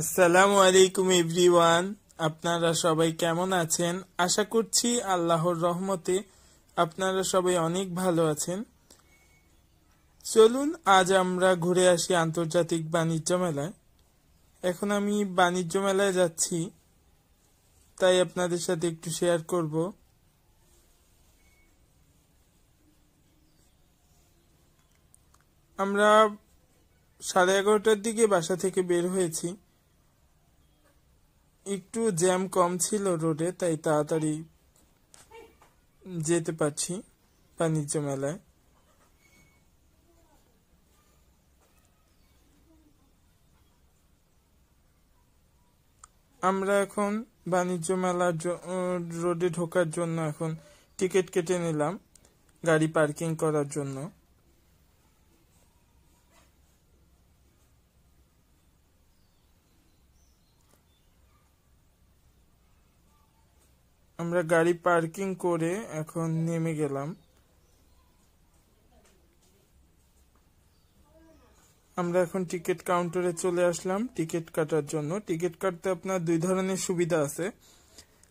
আসসালামু আলাইকুম এভরিওয়ান আপনারা সবাই কেমন আছেন আশা করছি আল্লাহর রহমতে আপনারা সবাই অনেক ভালো আছেন চলুন আজ আমরা ঘুরে আসি আন্তর্জাতিক বাণিজ্য মেলায় এখন আমি বাণিজ্য মেলায় যাচ্ছি তাই আপনাদের সাথে একটু শেয়ার করব আমরা সাড়ে এগারোটার দিকে বাসা থেকে বের হয়েছি একটু জ্যাম কম ছিল রোডে তাই তাড়াতাড়ি যেতে পারছি বাণিজ্য মেলায় আমরা এখন বাণিজ্য মেলার রোডে ঢোকার জন্য এখন টিকিট কেটে নিলাম গাড়ি পার্কিং করার জন্য আমরা গাড়ি পার্কিং করে এখন নেমে গেলাম আমরা এখন টিকিট কাউন্টারে চলে আসলাম টিকিট কাটার জন্য টিকিট কাটতে আপনার দুই ধরনের সুবিধা আছে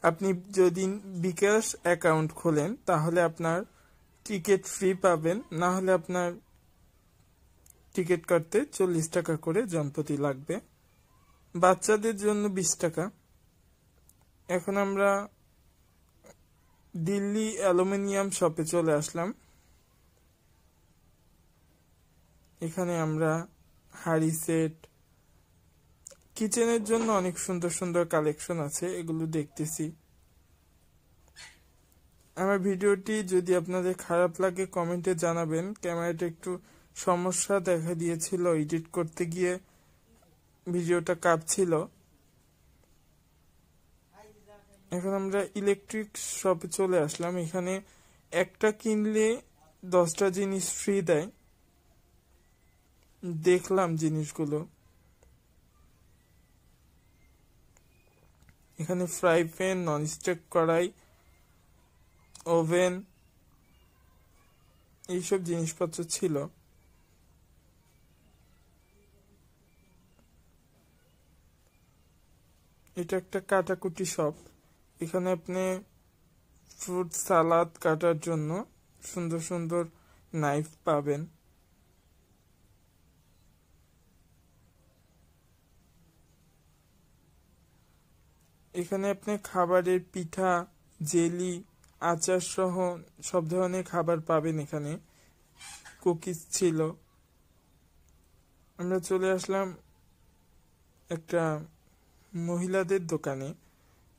আপনি যদি বিকাশ অ্যাকাউন্ট খোলেন তাহলে আপনার টিকিট ফ্রি পাবেন না হলে আপনার টিকিট কাটতে চল্লিশ টাকা করে জনপতি লাগবে বাচ্চাদের জন্য বিশ টাকা এখন আমরা দিল্লি অ্যালুমিনিয়াম শপে চলে আসলাম এখানে আমরা হাড়ি সেট কিচেনের জন্য অনেক সুন্দর সুন্দর কালেকশন আছে এগুলো দেখতেছি আমার ভিডিওটি যদি আপনাদের খারাপ লাগে কমেন্টে জানাবেন ক্যামেরাটা একটু সমস্যা দেখা দিয়েছিল এডিট করতে গিয়ে ভিডিওটা কাঁপছিল এখন আমরা ইলেকট্রিক শপে চলে আসলাম এখানে একটা কিনলে দশটা জিনিস ফ্রি দেয় দেখলাম জিনিসগুলো এখানে ফ্রাই প্যান স্টেক কড়াই ওভেন এইসব জিনিসপত্র ছিল এটা একটা কাটাকুটি শপ এখানে আপনি ফ্রুট সালাদ কাটার জন্য সুন্দর সুন্দর নাইফ পাবেন এখানে আপনি খাবারের পিঠা জেলি আচার সহ সব ধরনের খাবার পাবেন এখানে কুকিজ ছিল আমরা চলে আসলাম একটা মহিলাদের দোকানে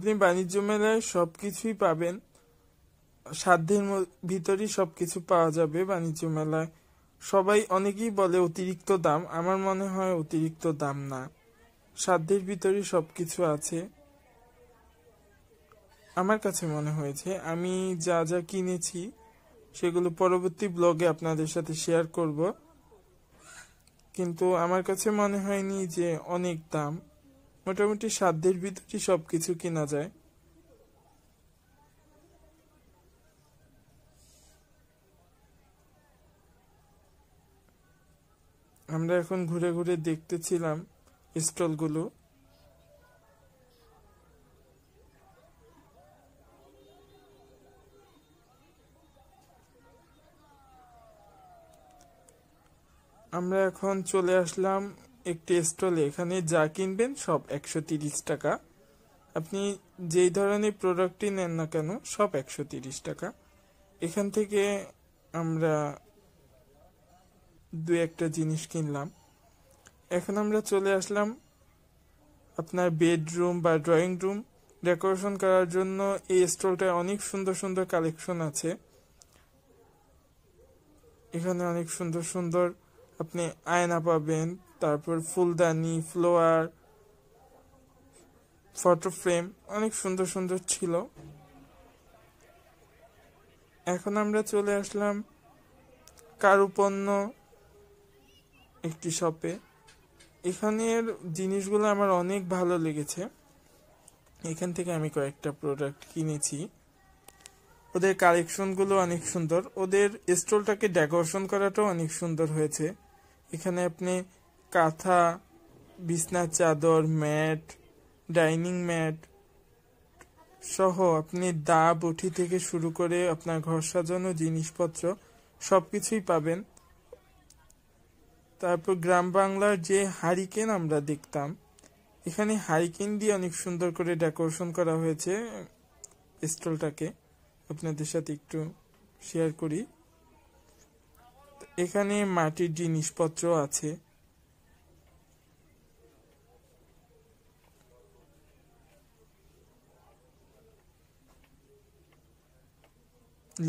আপনি বাণিজ্য মেলায় সব কিছুই পাবেন সাধ্যের ভিতরেই সব কিছু পাওয়া যাবে বাণিজ্য মেলায় সবাই অনেকেই বলে অতিরিক্ত দাম আমার মনে হয় অতিরিক্ত দাম না সাধ্যের ভিতরই সব কিছু আছে আমার কাছে মনে হয়েছে আমি যা যা কিনেছি সেগুলো পরবর্তী ব্লগে আপনাদের সাথে শেয়ার করব কিন্তু আমার কাছে মনে হয়নি যে অনেক দাম মোটামুটি সাধ্যের ভিতরে সবকিছু কেনা যায় আমরা এখন ঘুরে ঘুরে দেখতেছিলাম স্টলগুলো আমরা এখন চলে আসলাম একটি স্টলে এখানে যা কিনবেন সব একশো তিরিশ টাকা আপনি যেই ধরনের প্রোডাক্টই নেন না কেন সব একশো তিরিশ টাকা এখান থেকে আমরা দু একটা জিনিস কিনলাম এখন আমরা চলে আসলাম আপনার বেডরুম বা ড্রয়িং রুম ডেকোরেশন করার জন্য এই স্টলটায় অনেক সুন্দর সুন্দর কালেকশন আছে এখানে অনেক সুন্দর সুন্দর আপনি আয়না পাবেন তারপর ফুলদানি ফ্লোয়ার ফটো ফ্রেম অনেক সুন্দর সুন্দর ছিল এখন আমরা চলে আসলাম কারুপণ্য একটি শপে এখানের জিনিসগুলো আমার অনেক ভালো লেগেছে এখান থেকে আমি কয়েকটা প্রোডাক্ট কিনেছি ওদের কালেকশনগুলো অনেক সুন্দর ওদের স্টলটাকে ডেকোরেশন করাটাও অনেক সুন্দর হয়েছে এখানে আপনি কাঁথা বিছনা চাদর ম্যাট ডাইনিং ম্যাট সহ আপনি দা বটি থেকে শুরু করে আপনার ঘর সাজানো জিনিসপত্র সব কিছুই পাবেন তারপর গ্রাম বাংলার যে হারিকেন আমরা দেখতাম এখানে হারিকেন দিয়ে অনেক সুন্দর করে ডেকোরেশন করা হয়েছে স্টলটাকে আপনাদের সাথে একটু শেয়ার করি এখানে মাটির জিনিসপত্র আছে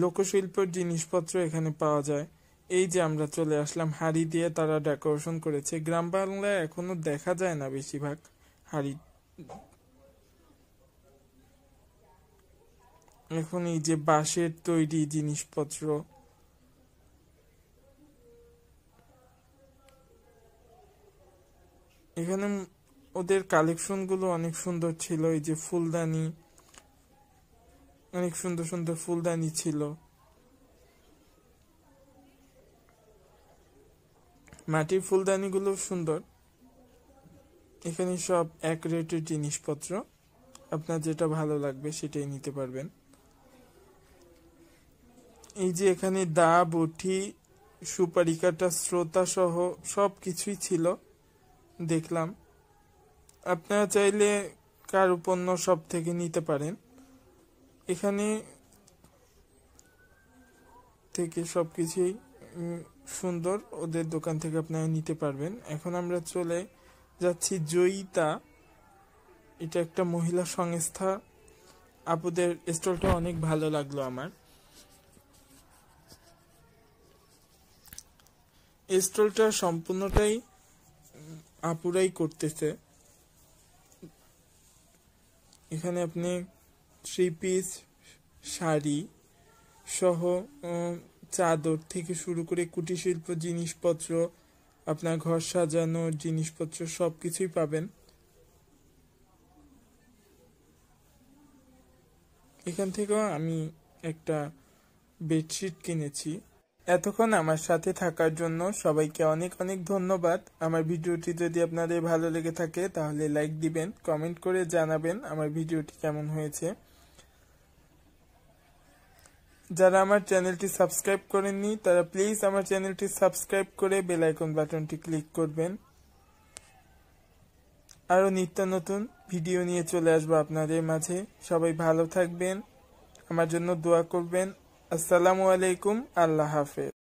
লোকশিল্পের জিনিসপত্র এখানে পাওয়া যায় এই যে আমরা চলে আসলাম হাড়ি দিয়ে তারা ডেকোরেশন করেছে গ্রাম বাংলায় এখনো দেখা যায় না বেশিরভাগ হাড়ি এখন এই যে বাঁশের তৈরি জিনিসপত্র এখানে ওদের কালেকশনগুলো অনেক সুন্দর ছিল এই যে ফুলদানি অনেক সুন্দর সুন্দর ফুলদানি ছিল মাটির ফুলদানিগুলো সুন্দর এখানে সব এক রেটের জিনিসপত্র আপনার যেটা ভালো লাগবে সেটাই নিতে পারবেন এই যে এখানে দা বটি সুপারি কাটা শ্রোতা সহ সব কিছুই ছিল দেখলাম আপনারা চাইলে কার উপন্য সব থেকে নিতে পারেন এখানে থেকে সব কিছুই সুন্দর ওদের দোকান থেকে আপনারা নিতে পারবেন এখন আমরা চলে যাচ্ছি জয়িতা এটা একটা মহিলা সংস্থা আপুদের স্টলটা অনেক ভালো লাগলো আমার স্টলটা সম্পূর্ণটাই আপুরাই করতেছে এখানে আপনি থ্রি পিস শাড়ি সহ চাদর থেকে শুরু করে কুটির শিল্প জিনিসপত্র আপনার ঘর সাজানোর জিনিসপত্র সব কিছুই পাবেন এখান থেকেও আমি একটা বেডশিট কিনেছি এতক্ষণ আমার সাথে থাকার জন্য সবাইকে অনেক অনেক ধন্যবাদ আমার ভিডিওটি যদি আপনাদের ভালো লেগে থাকে তাহলে লাইক দিবেন কমেন্ট করে জানাবেন আমার ভিডিওটি কেমন হয়েছে যারা আমার চ্যানেলটি সাবস্ক্রাইব করেননি তারা প্লিজ আমার চ্যানেলটি সাবস্ক্রাইব করে বেল আইকন বাটনটি ক্লিক করবেন আরও নিত্য নতুন ভিডিও নিয়ে চলে আসবো আপনাদের মাঝে সবাই ভালো থাকবেন আমার জন্য দোয়া করবেন আসসালামু আলাইকুম আল্লাহ হাফেজ